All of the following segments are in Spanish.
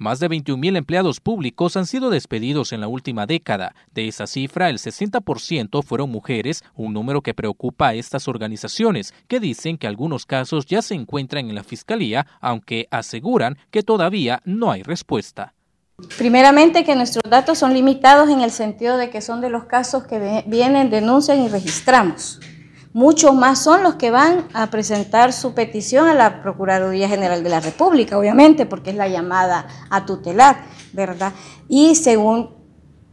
Más de 21.000 empleados públicos han sido despedidos en la última década. De esa cifra, el 60% fueron mujeres, un número que preocupa a estas organizaciones, que dicen que algunos casos ya se encuentran en la Fiscalía, aunque aseguran que todavía no hay respuesta. Primeramente que nuestros datos son limitados en el sentido de que son de los casos que vienen, denuncian y registramos muchos más son los que van a presentar su petición a la Procuraduría General de la República, obviamente, porque es la llamada a tutelar, ¿verdad? Y según,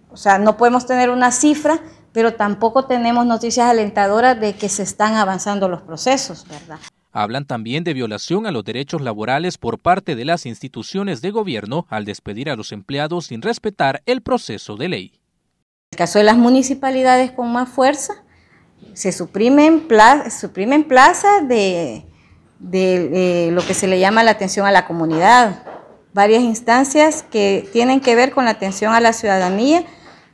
o sea, no podemos tener una cifra, pero tampoco tenemos noticias alentadoras de que se están avanzando los procesos, ¿verdad? Hablan también de violación a los derechos laborales por parte de las instituciones de gobierno al despedir a los empleados sin respetar el proceso de ley. El caso de las municipalidades con más fuerza, se suprimen, plaza, suprimen plazas de, de lo que se le llama la atención a la comunidad. Varias instancias que tienen que ver con la atención a la ciudadanía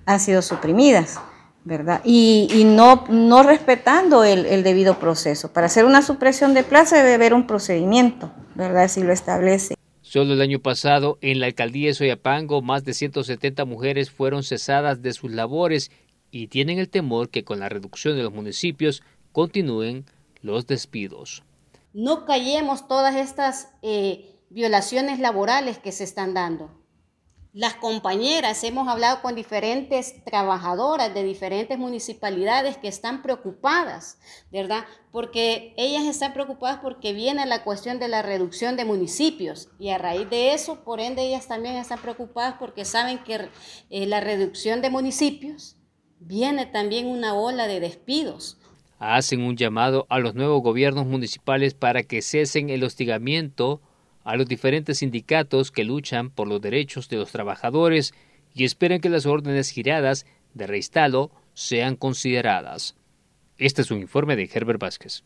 han sido suprimidas, ¿verdad? Y, no, no respetando el, el, debido proceso. Para hacer una supresión de plaza debe haber un procedimiento, ¿verdad? Si lo establece. Solo el año pasado, en la alcaldía de Soyapango, más de 170 mujeres fueron cesadas de sus labores y tienen el temor que con la reducción de los municipios continúen los despidos. No callemos todas estas eh, violaciones laborales que se están dando. Las compañeras, hemos hablado con diferentes trabajadoras de diferentes municipalidades que están preocupadas, ¿verdad? Porque ellas están preocupadas porque viene la cuestión de la reducción de municipios y a raíz de eso, por ende, ellas también están preocupadas porque saben que eh, la reducción de municipios viene también una ola de despidos. Hacen un llamado a los nuevos gobiernos municipales para que cesen el hostigamiento a los diferentes sindicatos que luchan por los derechos de los trabajadores y esperan que las órdenes giradas de reinstalo sean consideradas. Este es un informe de Herbert Vázquez.